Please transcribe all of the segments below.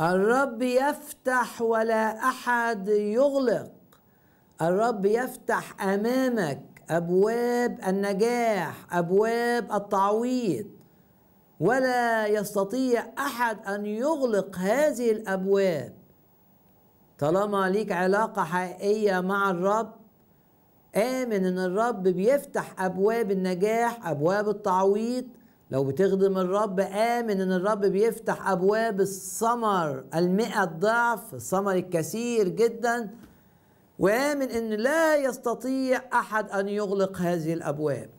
الرب يفتح ولا احد يغلق الرب يفتح امامك ابواب النجاح ابواب التعويض ولا يستطيع احد ان يغلق هذه الابواب طالما ليك علاقه حقيقيه مع الرب امن ان الرب بيفتح ابواب النجاح ابواب التعويض لو بتخدم الرب آمن إن الرب بيفتح أبواب الثمر المئة ضعف الثمر الكثير جدا وآمن إن لا يستطيع أحد أن يغلق هذه الأبواب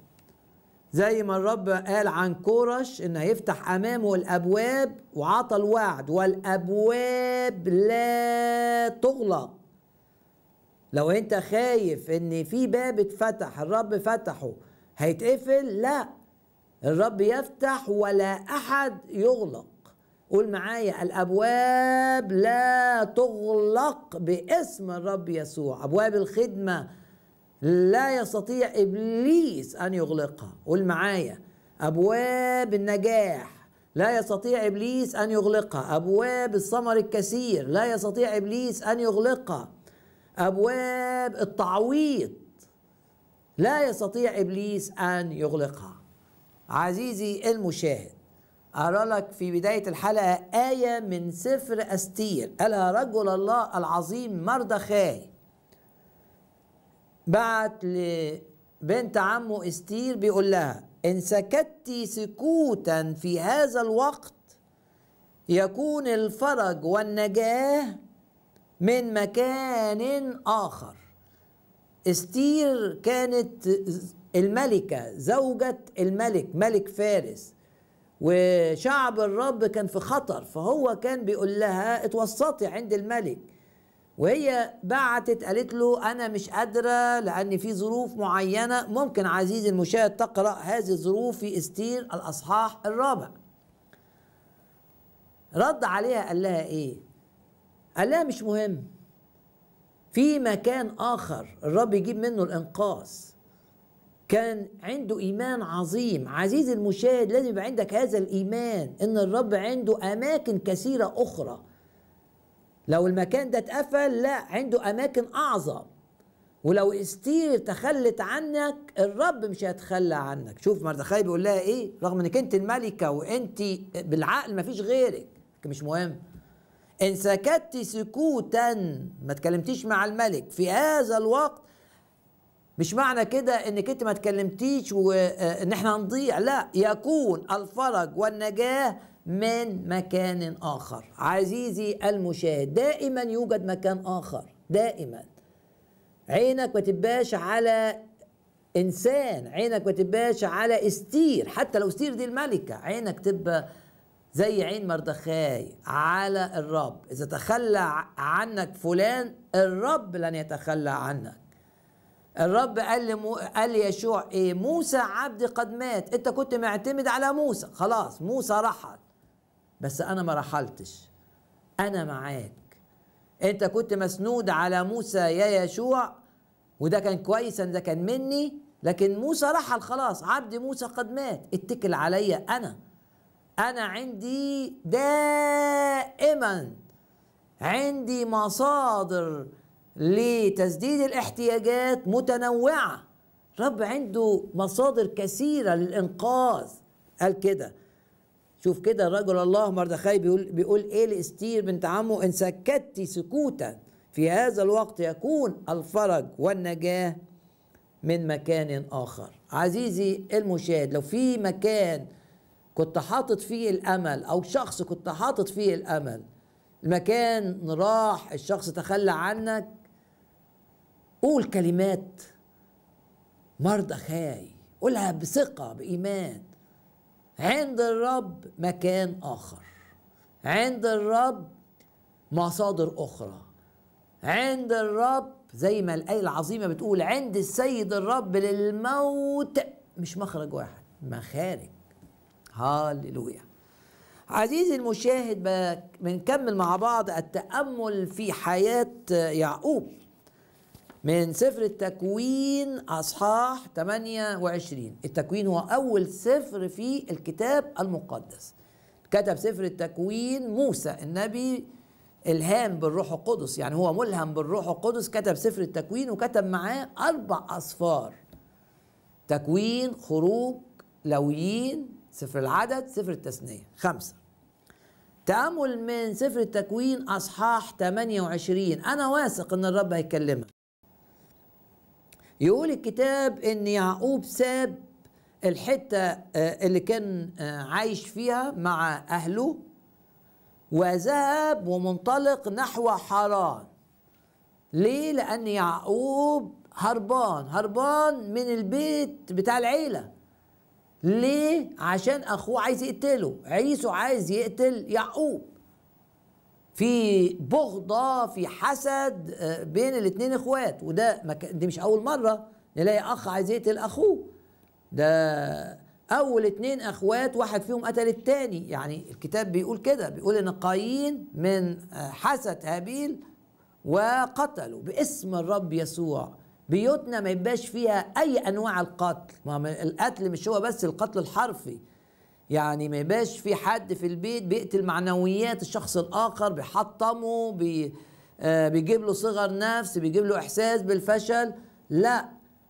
زي ما الرب قال عن كورش إن هيفتح أمامه الأبواب وعطى الوعد والأبواب لا تغلق لو أنت خايف إن في باب اتفتح الرب فتحه هيتقفل لا الرب يفتح ولا احد يغلق قول معايا الابواب لا تغلق باسم الرب يسوع ابواب الخدمه لا يستطيع ابليس ان يغلقها قول معايا ابواب النجاح لا يستطيع ابليس ان يغلقها ابواب الثمر الكثير لا يستطيع ابليس ان يغلقها ابواب التعويض لا يستطيع ابليس ان يغلقها عزيزي المشاهد أرى لك في بداية الحلقة آية من سفر أستير قالها رجل الله العظيم مردخاي بعت لبنت عمه استير بيقول لها إن سكتت سكوتا في هذا الوقت يكون الفرج والنجاة من مكان آخر استير كانت الملكة زوجة الملك ملك فارس وشعب الرب كان في خطر فهو كان بيقول لها اتوسطي عند الملك وهي بعتت قالت له انا مش قادره لان في ظروف معينه ممكن عزيزي المشاهد تقرا هذه الظروف في استير الاصحاح الرابع رد عليها قال لها ايه قال لها مش مهم في مكان آخر الرب يجيب منه الإنقاذ كان عنده إيمان عظيم عزيزي المشاهد لازم يبقى عندك هذا الإيمان إن الرب عنده أماكن كثيرة أخرى لو المكان ده اتقفل لا عنده أماكن أعظم ولو استير تخلت عنك الرب مش هيتخلى عنك شوف مردخاي بيقول لها ايه رغم انك انت الملكه وانت بالعقل ما فيش غيرك مش مهم إن سكت سكوتا ما تكلمتيش مع الملك في هذا الوقت مش معنى كده انك انت ما تكلمتيش وان آه، احنا هنضيع لا يكون الفرج والنجاه من مكان اخر عزيزي المشاهد دائما يوجد مكان اخر دائما عينك ما تبقاش على انسان عينك ما تبقاش على استير حتى لو استير دي الملكه عينك تبقى زي عين مردخاي على الرب إذا تخلى عنك فلان الرب لن يتخلى عنك الرب قال لمو... قال يشوع ايه موسى عبدي قد مات انت كنت معتمد على موسى خلاص موسى رحل بس انا ما رحلتش انا معاك انت كنت مسنود على موسى يا يشوع وده كان كويس ده كان مني لكن موسى رحل خلاص عبد موسى قد مات اتكل عليا انا انا عندي دائما عندي مصادر لتسديد الاحتياجات متنوعه رب عنده مصادر كثيره للانقاذ قال كده شوف كده رجل الله مردخاي بيقول بيقول ايه لاستير بنت عمه ان سكتت سكوتا في هذا الوقت يكون الفرج والنجاه من مكان اخر عزيزي المشاهد لو في مكان كنت حاطط فيه الامل او شخص كنت حاطط فيه الامل المكان راح الشخص تخلى عنك قول كلمات مرضى خاي قولها بثقه بايمان عند الرب مكان اخر عند الرب مصادر اخرى عند الرب زي ما الايه العظيمه بتقول عند السيد الرب للموت مش مخرج واحد مخارج هاللويا عزيزي المشاهد بنكمل مع بعض التأمل في حياة يعقوب من سفر التكوين أصحاح 28 التكوين هو أول سفر في الكتاب المقدس كتب سفر التكوين موسى النبي الهام بالروح القدس يعني هو ملهم بالروح القدس كتب سفر التكوين وكتب معاه أربع أصفار تكوين خروج لويين سفر العدد سفر التثنية خمسة تأمل من سفر التكوين أصحاح 28 أنا واثق إن الرب هيكلمك يقول الكتاب إن يعقوب ساب الحتة آه، اللي كان آه، عايش فيها مع أهله وذهب ومنطلق نحو حران ليه؟ لأن يعقوب هربان هربان من البيت بتاع العيلة ليه عشان اخوه عايز يقتله عيسو عايز يقتل يعقوب في بغضة في حسد آه، بين الاثنين اخوات وده مك... دي مش اول مرة نلاقي اخ عايز يقتل اخوه ده اول اثنين اخوات واحد فيهم قتل الثاني، يعني الكتاب بيقول كده بيقول ان قايين من آه، حسد هابيل وقتلوا باسم الرب يسوع بيوتنا ما يبقاش فيها اي انواع القتل ما القتل مش هو بس القتل الحرفي يعني ما يبقاش في حد في البيت بيقتل معنويات الشخص الاخر بيحطمه بي آه، بيجيب له صغر نفس بيجيب له احساس بالفشل لا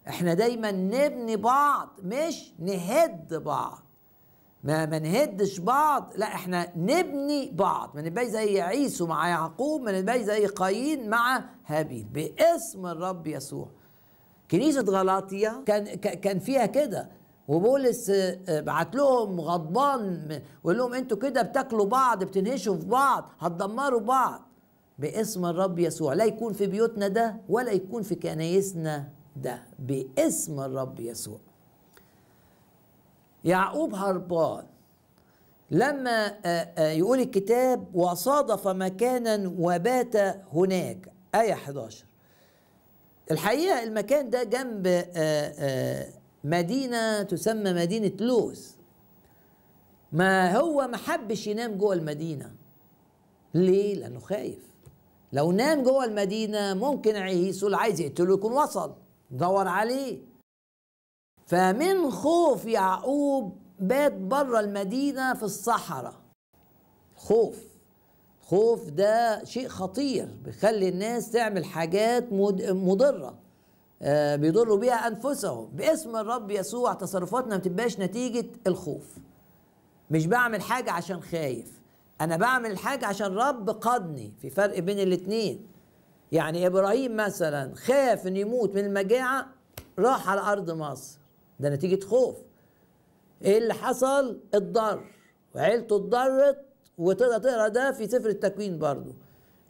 احنا دايما نبني بعض مش نهد بعض ما ما نهدش بعض لا احنا نبني بعض ما نبقاش زي عيسو مع يعقوب ما نبقاش زي قايين مع هابيل باسم الرب يسوع كنيسه غلاطيا كان كان فيها كده وبولس آه، آه، بعت لهم غضبان وقال لهم انتوا كده بتاكلوا بعض بتنهشوا في بعض هتدمروا بعض باسم الرب يسوع لا يكون في بيوتنا ده ولا يكون في كنايسنا ده باسم الرب يسوع يعقوب هربان لما آه، يقول الكتاب وصادف مكانا وبات هناك آية 11 الحقيقه المكان ده جنب آه، آه، مدينه تسمى مدينه لوز ما هو ما حبش ينام جوه المدينه ليه لانه خايف لو نام جوه المدينه ممكن عيسو اللي عايز يقتله يكون وصل دور عليه فمن خوف يعقوب بات بره المدينه في الصحراء خوف خوف ده شيء خطير بيخلي الناس تعمل حاجات مضره آه، بيضروا بيها انفسهم باسم الرب يسوع تصرفاتنا ما بتبقاش نتيجه الخوف مش بعمل حاجه عشان خايف انا بعمل حاجه عشان رب قادني في فرق بين الاتنين يعني ابراهيم مثلا خاف ان يموت من المجاعه راح على ارض مصر ده نتيجه خوف ايه اللي حصل الضر وعيلته اتضرت وتقدر تقرا ده في سفر التكوين برضو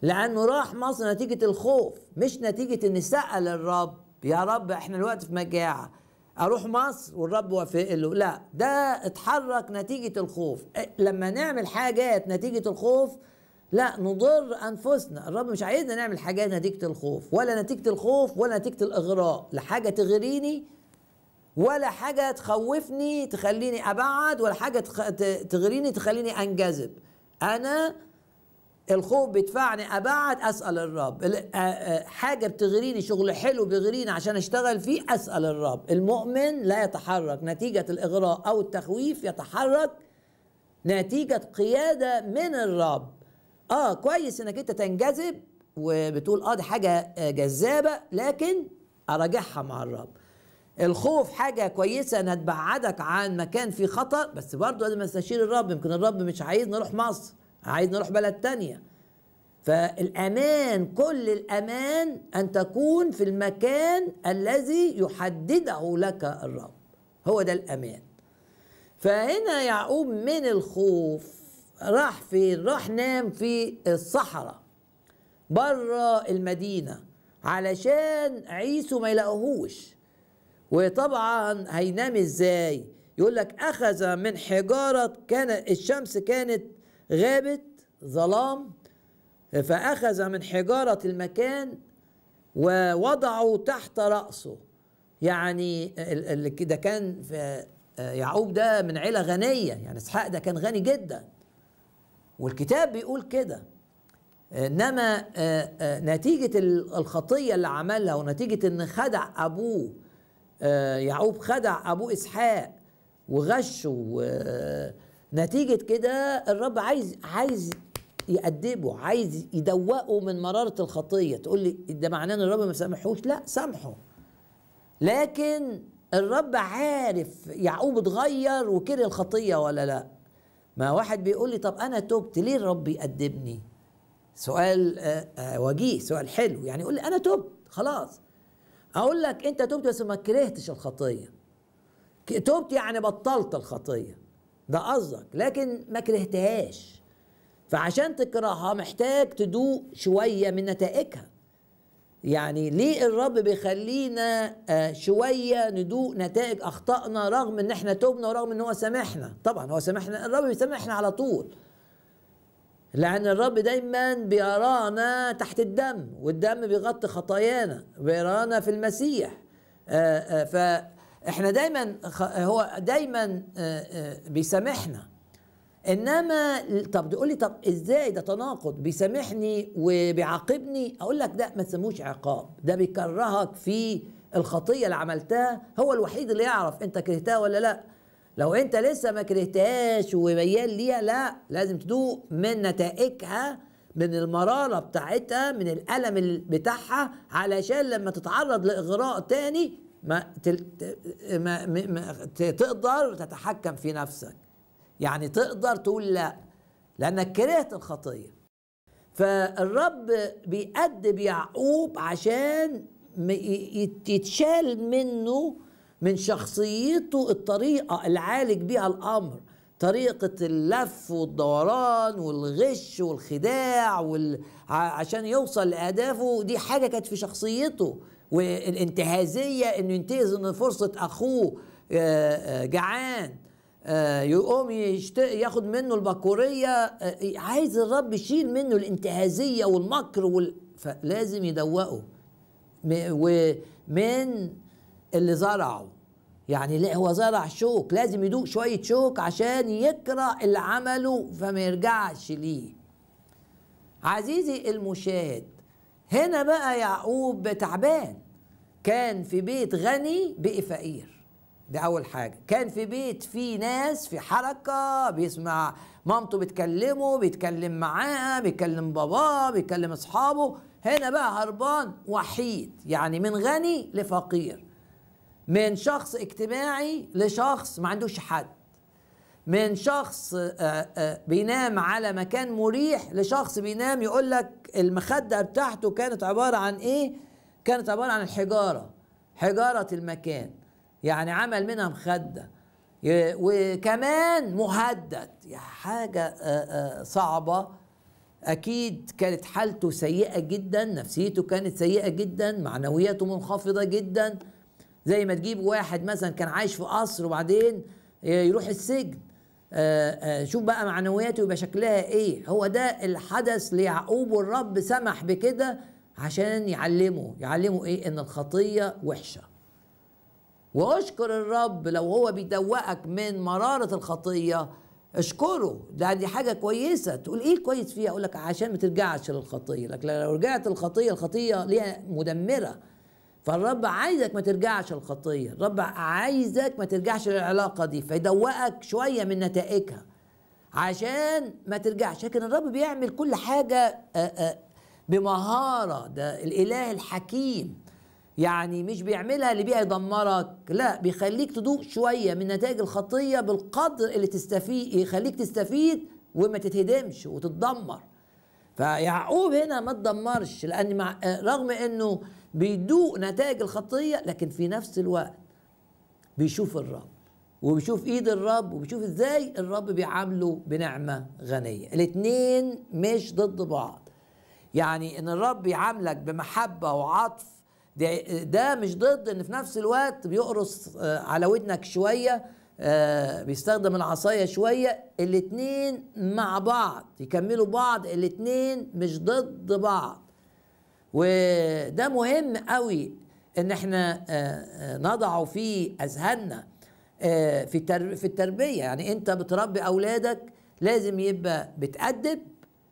لانه راح مصر نتيجه الخوف مش نتيجه ان سال الرب يا رب احنا الوقت في مجاعه اروح مصر والرب وافق له لا ده اتحرك نتيجه الخوف إيه، لما نعمل حاجات نتيجه الخوف لا نضر انفسنا الرب مش عايزنا نعمل حاجات نتيجه الخوف ولا نتيجه الخوف ولا نتيجه الاغراء لا حاجه تغريني ولا حاجه تخوفني تخليني ابعد ولا حاجه تغريني تخليني انجذب انا الخوف بيدفعني ابعد اسال الرب حاجه بتغريني شغل حلو بيغريني عشان اشتغل فيه اسال الرب المؤمن لا يتحرك نتيجه الاغراء او التخويف يتحرك نتيجه قياده من الرب اه كويس انك انت تنجذب وبتقول اه دي حاجه آه، جذابه لكن اراجعها مع الرب الخوف حاجه كويسه انها تبعدك عن مكان فيه خطر بس برضه لازم نستشير الرب يمكن الرب مش عايزنا نروح مصر عايزنا نروح بلد تانية فالامان كل الامان ان تكون في المكان الذي يحدده لك الرب هو ده الامان فهنا يعقوب من الخوف راح فين راح نام في الصحراء بره المدينه علشان عيسو ما يلاقوهوش وطبعا هينام ازاي يقول لك اخذ من حجاره كان الشمس كانت غابت ظلام فاخذ من حجاره المكان ووضعه تحت راسه يعني ده كان في آه، يعقوب ده من عيله غنيه يعني اسحاق ده كان غني جدا والكتاب بيقول كده انما آه، آه، نتيجه الخطيه اللي عملها ونتيجه ان خدع ابوه آه، يعقوب خدع ابوه اسحاق وغشه آه، نتيجه كده الرب عايز عايز يأدبه عايز يدوقه من مرارة الخطية تقول لي ده معناه ان الرب ما سامحوش لا سامحه لكن الرب عارف يعقوب اتغير وكره الخطية ولا لا ما واحد بيقول لي طب انا تبت ليه الرب يأدبني سؤال آه، وجيه سؤال حلو يعني يقول لي انا تبت خلاص اقول لك انت تبت بس ما كرهتش الخطيه تبت يعني بطلت الخطيه ده قصدك لكن ما كرهتهاش فعشان تكرهها محتاج تدوق شويه من نتائجها يعني ليه الرب بيخلينا آه، شويه ندوق نتائج اخطائنا رغم ان احنا تبنا ورغم ان هو سامحنا طبعا هو سامحنا الرب بيسامحنا على طول لأن الرب دايما بيرانا تحت الدم والدم بيغطي خطايانا بيرانا في المسيح آه، آه، فإحنا دايما هو دايما آه، بيسامحنا إنما طب تقول لي طب إزاي ده تناقض بيسامحني وبيعاقبني أقول لك ده ما تسموش عقاب ده بيكرهك في الخطية اللي عملتها هو الوحيد اللي يعرف أنت كرهتها ولا لأ لو انت لسه ما كرهتهاش وميال ليها لا لازم تدوق من نتائجها من المرارة بتاعتها من الألم بتاعها علشان لما تتعرض لإغراء تاني ما, تل... ما... ما... ما تقدر تتحكم في نفسك يعني تقدر تقول لا لأنك كرهت الخطية فالرب بيأدب يعقوب عشان يتشال منه من شخصيته الطريقه اللي عالج بيها الامر طريقة اللف والدوران والغش والخداع وال... عشان يوصل لأهدافه دي حاجة كانت في شخصيته والانتهازية انه ينتهز ان فرصة اخوه جعان يقوم يشت... ياخد منه البكورية عايز الرب يشيل منه الانتهازية والمكر وال... فلازم يدوقه ومن اللي زرعه يعني هو زرع شوك لازم يدوق شوية شوك عشان يكره اللي عمله فما يرجعش ليه عزيزي المشاهد هنا بقى يعقوب تعبان كان في بيت غني بقي فقير دي أول حاجة كان في بيت فيه ناس في حركة بيسمع مامته بتكلمه بيتكلم معاها بيكلم باباه بيكلم أصحابه هنا بقى هربان وحيد يعني من غني لفقير من شخص اجتماعي لشخص ما عندوش حد من شخص آه، آه، بينام على مكان مريح لشخص بينام يقول لك المخدة بتاعته كانت عبارة عن ايه كانت عبارة عن الحجارة حجارة المكان يعني عمل منها مخدة وكمان مهدد يا حاجة آه، صعبة أكيد كانت حالته سيئة جدا نفسيته كانت سيئة جدا معنوياته منخفضة جدا زي ما تجيب واحد مثلا كان عايش في قصر وبعدين آه، يروح السجن آه، آه، شوف بقى معنوياته يبقى شكلها ايه هو ده الحدث ليعقوب والرب سمح بكده عشان يعلمه يعلمه ايه ان الخطيه وحشه واشكر الرب لو هو بيدوقك من مراره الخطيه اشكره ده دي حاجه كويسه تقول ايه كويس فيها اقول لك عشان ما ترجعش للخطيه لكن لو رجعت للخطيه الخطيه ليها مدمره فالرب عايزك ما ترجعش الخطية الرب عايزك ما ترجعش للعلاقة دي فيدوقك شوية من نتائجها عشان ما ترجعش لكن الرب بيعمل كل حاجة بمهارة ده الإله الحكيم يعني مش بيعملها اللي بيها يدمرك لا بيخليك تدوق شوية من نتائج الخطية بالقدر اللي تستفيد يخليك تستفيد وما تتهدمش وتتدمر فيعقوب هنا ما تدمرش لأن مع رغم أنه بيدوق نتائج الخطيه لكن في نفس الوقت بيشوف الرب وبيشوف ايد الرب وبيشوف ازاي الرب بيعامله بنعمه غنيه الاتنين مش ضد بعض يعني ان الرب يعاملك بمحبه وعطف ده, ده مش ضد ان في نفس الوقت بيقرص آه، على ودنك شويه آه، بيستخدم العصايه شويه الاتنين مع بعض يكملوا بعض الاتنين مش ضد بعض وده مهم قوي ان احنا آه، آه، نضعه آه، في اذهاننا في في التربيه يعني انت بتربي اولادك لازم يبقى بتأدب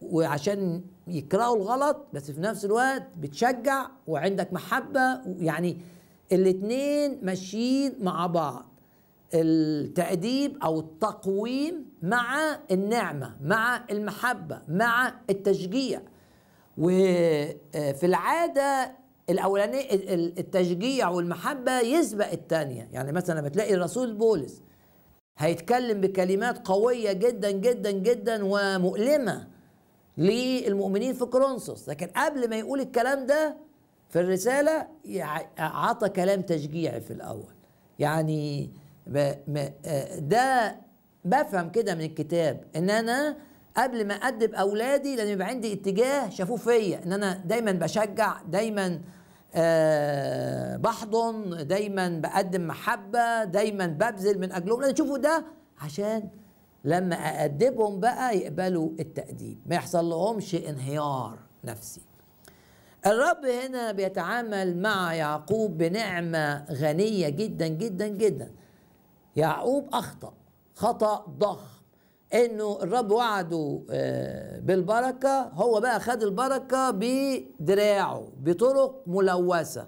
وعشان يكرهوا الغلط بس في نفس الوقت بتشجع وعندك محبه يعني الاتنين ماشيين مع بعض التأديب أو التقويم مع النعمة مع المحبة مع التشجيع وفي العاده الاولانيه التشجيع والمحبه يسبق الثانيه يعني مثلا بتلاقي الرسول بولس هيتكلم بكلمات قويه جدا جدا جدا ومؤلمه للمؤمنين في كرونسوس لكن قبل ما يقول الكلام ده في الرساله عطى كلام تشجيعي في الاول يعني آه، ده بفهم كده من الكتاب ان انا قبل ما ادب اولادي لان يبقى عندي اتجاه شافوه فيا ان انا دايما بشجع دايما آه، بحضن دايما بقدم محبه دايما ببذل من اجلهم لان يشوفوا ده عشان لما اادبهم بقى يقبلوا التاديب ما يحصل لهمش انهيار نفسي الرب هنا بيتعامل مع يعقوب بنعمه غنيه جدا جدا جدا يعقوب اخطا خطا ضخم انه الرب وعده آه، بالبركه هو بقى خد البركه بدراعه بطرق ملوثه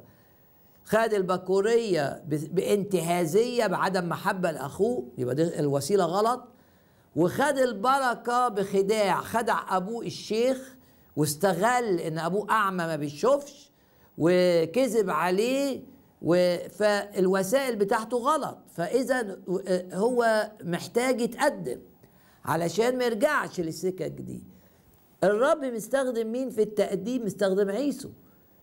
خد البكوريه بانتهازيه بعدم محبه لاخوه يبقى دي الوسيله غلط وخد البركه بخداع خدع ابوه الشيخ واستغل ان ابوه اعمى ما بيشوفش وكذب عليه فالوسائل بتاعته غلط فاذا آه، هو محتاج يتقدم علشان ما يرجعش للسكك دي الرب مستخدم مين في التقديم مستخدم عيسو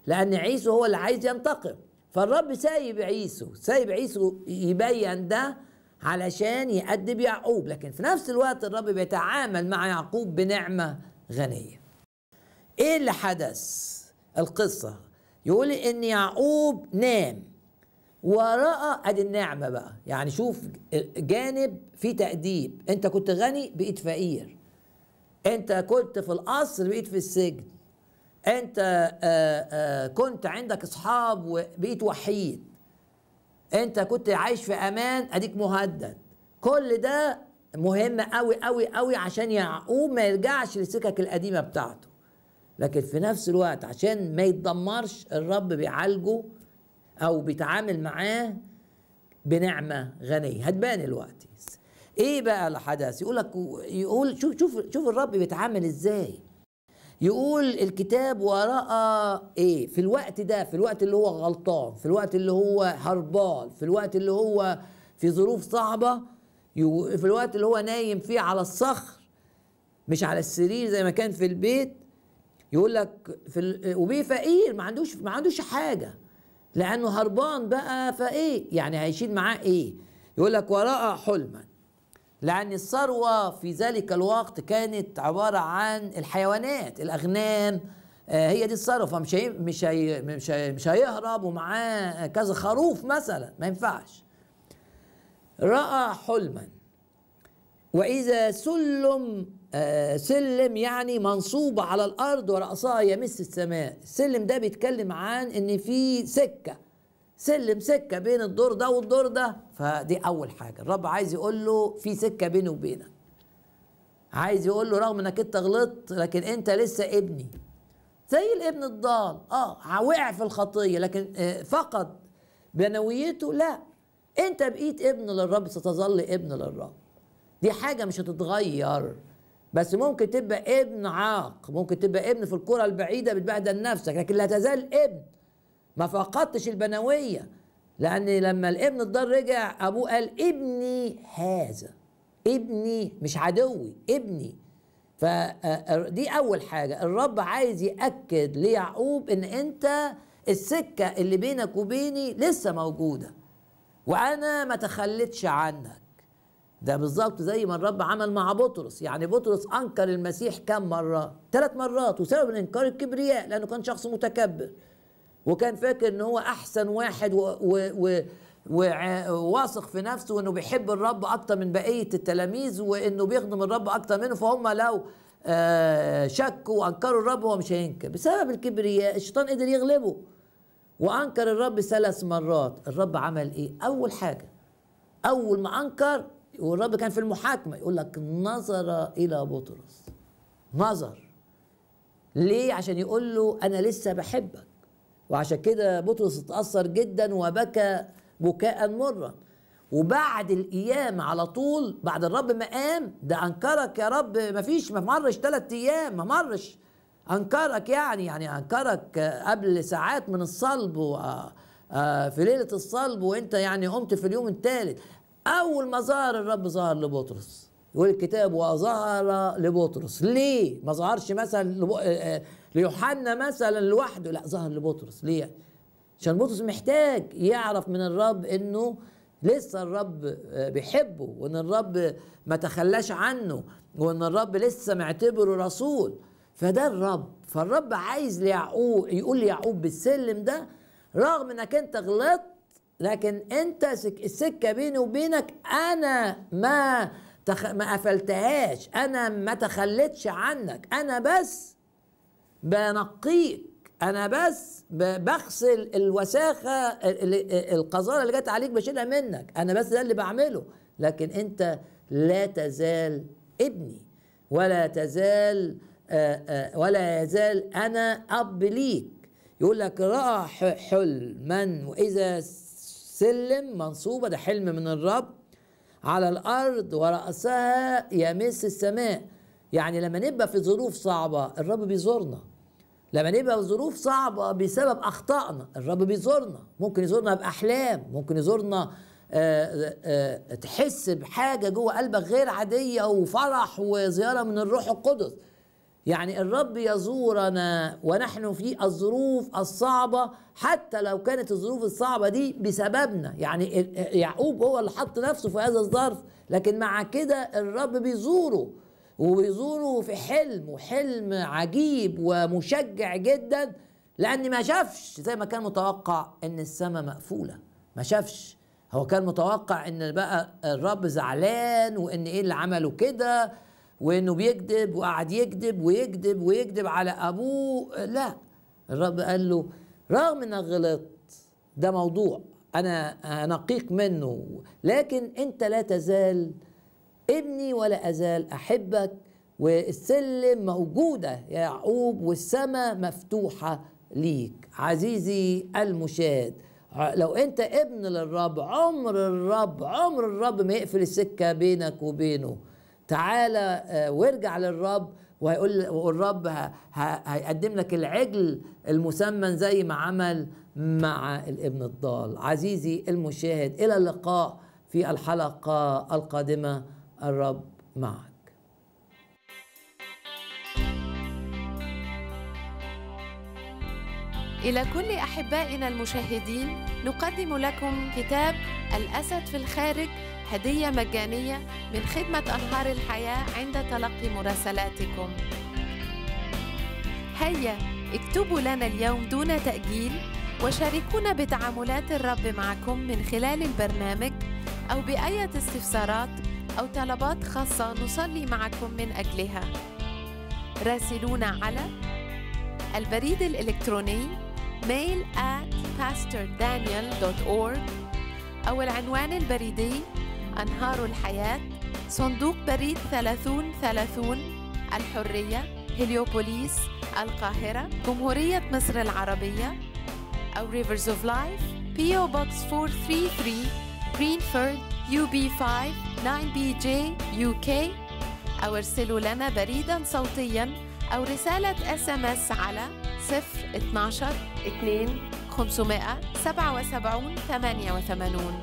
لان عيسو هو اللي عايز ينتقم فالرب سايب عيسو سايب عيسو يبين ده علشان يأدب يعقوب لكن في نفس الوقت الرب بيتعامل مع يعقوب بنعمة غنية ايه اللي حدث القصة يقول ان يعقوب نام وراء ادي النعمه بقى يعني شوف جانب في تاديب انت كنت غني بقيت فقير انت كنت في القصر بقيت في السجن انت آآ آه، آآ آه، كنت عندك اصحاب وبقيت وحيد انت كنت عايش في امان اديك مهدد كل ده مهم قوي قوي قوي عشان يعقوب ما يرجعش للسكك القديمه بتاعته لكن في نفس الوقت عشان ما يتدمرش الرب بيعالجه او بيتعامل معاه بنعمه غنيه هتبان الوقت ايه بقى اللي حدث يقول لك يقول شوف شوف شوف الرب بيتعامل ازاي يقول الكتاب وراء ايه في الوقت ده في الوقت اللي هو غلطان في الوقت اللي هو هربان في الوقت اللي هو في ظروف صعبه في الوقت اللي هو نايم فيه على الصخر مش على السرير زي ما كان في البيت يقول لك في وبيه فقير ما عندوش ما عندوش حاجه لانه هربان بقى فايه يعني هيشيل معاه ايه يقول لك وراء حلما لأن الثروة في ذلك الوقت كانت عبارة عن الحيوانات الأغنام آه، هي دي الثروة فمش هي مش هي مش, هي مش هيهرب ومعاه كذا خروف مثلا ما ينفعش رأى حلما وإذا سلم سلم يعني منصوبة على الأرض ورأسها يمس السماء السلم ده بيتكلم عن إن في سكة سلم سكة بين الدور ده والدور ده فدي أول حاجة الرب عايز يقول له في سكة بيني وبينك عايز يقول له رغم إنك أنت غلطت لكن أنت لسه ابني زي الابن الضال اه وقع في الخطية لكن آه، فقد بنويته لا أنت بقيت ابن للرب ستظل ابن للرب دي حاجة مش هتتغير بس ممكن تبقى ابن عاق ممكن تبقى ابن في الكرة البعيدة بتبهدل نفسك لكن لا تزال ابن ما فقدتش البنوية لأن لما الابن الضار رجع أبوه قال ابني هذا ابني مش عدوي ابني فدي آه، آه، أول حاجة الرب عايز يأكد ليعقوب إن أنت السكة اللي بينك وبيني لسه موجودة وأنا ما تخلتش عنك ده بالظبط زي ما الرب عمل مع بطرس يعني بطرس انكر المسيح كم مره ثلاث مرات وسبب الانكار الكبرياء لانه كان شخص متكبر وكان فاكر ان هو احسن واحد وواثق في نفسه وانه بيحب الرب اكتر من بقيه التلاميذ وانه بيخدم الرب اكتر منه فهم لو آه، شكوا وانكروا الرب هو مش هينكر بسبب الكبرياء الشيطان قدر يغلبه وانكر الرب ثلاث مرات الرب عمل ايه اول حاجه اول ما انكر والرب كان في المحاكمة يقول لك نظر إلى بطرس نظر ليه عشان يقول له أنا لسه بحبك وعشان كده بطرس اتأثر جدا وبكى بكاء مرا وبعد القيامة على طول بعد الرب ما قام ده أنكرك يا رب ما فيش ما مرش ثلاثة أيام ما مرش أنكرك يعني يعني أنكرك قبل ساعات من الصلب و آه، في ليلة الصلب وأنت يعني قمت في اليوم الثالث اول ما ظهر الرب ظهر لبطرس يقول الكتاب وظهر لبطرس ليه ما ظهرش مثلا آه، آه، ليوحنا مثلا لوحده لا ظهر لبطرس ليه عشان بطرس محتاج يعرف من الرب انه لسه الرب آه، بيحبه وان الرب ما تخلاش عنه وان الرب لسه معتبره رسول فده الرب فالرب عايز ليعقوب يقول ليعقوب بالسلم ده رغم انك انت غلطت لكن انت السكه بيني وبينك انا ما تخ... ما قفلتهاش انا ما تخلتش عنك انا بس بنقيك انا بس بغسل الوساخه القذاره اللي جت عليك بشيلها منك انا بس ده اللي بعمله لكن انت لا تزال ابني ولا تزال ولا يزال انا اب ليك يقول لك راح حلما واذا سلم منصوبة ده حلم من الرب على الأرض ورأسها يمس السماء يعني لما نبقى في ظروف صعبة الرب بيزورنا لما نبقى في ظروف صعبة بسبب أخطائنا الرب بيزورنا ممكن يزورنا بأحلام ممكن يزورنا آآ آه، آآ آه، آه، تحس بحاجة جوه قلبك غير عادية وفرح وزيارة من الروح القدس يعني الرب يزورنا ونحن في الظروف الصعبة حتى لو كانت الظروف الصعبة دي بسببنا يعني يعقوب هو اللي حط نفسه في هذا الظرف لكن مع كده الرب بيزوره وبيزوره في حلم وحلم عجيب ومشجع جدا لأن ما شافش زي ما كان متوقع إن السماء مقفولة ما شافش هو كان متوقع إن بقى الرب زعلان وإن إيه اللي عمله كده وانه بيكذب وقعد يكذب ويكذب ويكذب على ابوه لا الرب قال له رغم انك غلطت ده موضوع انا نقيق منه لكن انت لا تزال ابني ولا ازال احبك والسلم موجوده يا يعقوب والسماء مفتوحه ليك عزيزي المشاهد لو انت ابن للرب عمر الرب عمر الرب ما يقفل السكه بينك وبينه تعالى آه، وارجع للرب وهيقول والرب هيقدم لك العجل المسمن زي ما عمل مع الابن الضال عزيزي المشاهد الى اللقاء في الحلقه القادمه الرب معك إلى كل أحبائنا المشاهدين نقدم لكم كتاب الأسد في الخارج هدية مجانية من خدمة أنهار الحياة عند تلقي مراسلاتكم هيا اكتبوا لنا اليوم دون تأجيل وشاركونا بتعاملات الرب معكم من خلال البرنامج أو بأية استفسارات أو طلبات خاصة نصلي معكم من أجلها راسلونا على البريد الإلكتروني mail at pastordaniel.org أو العنوان البريدي أنهار الحياة صندوق بريد 3030 30 الحرية هليوبوليس القاهرة جمهورية مصر العربية أو أوف لايف بي PO Box 433 Greenford UB5 9BJ UK أو ارسلوا لنا بريدا صوتيا أو رسالة اس ام اس على 012 2 577 88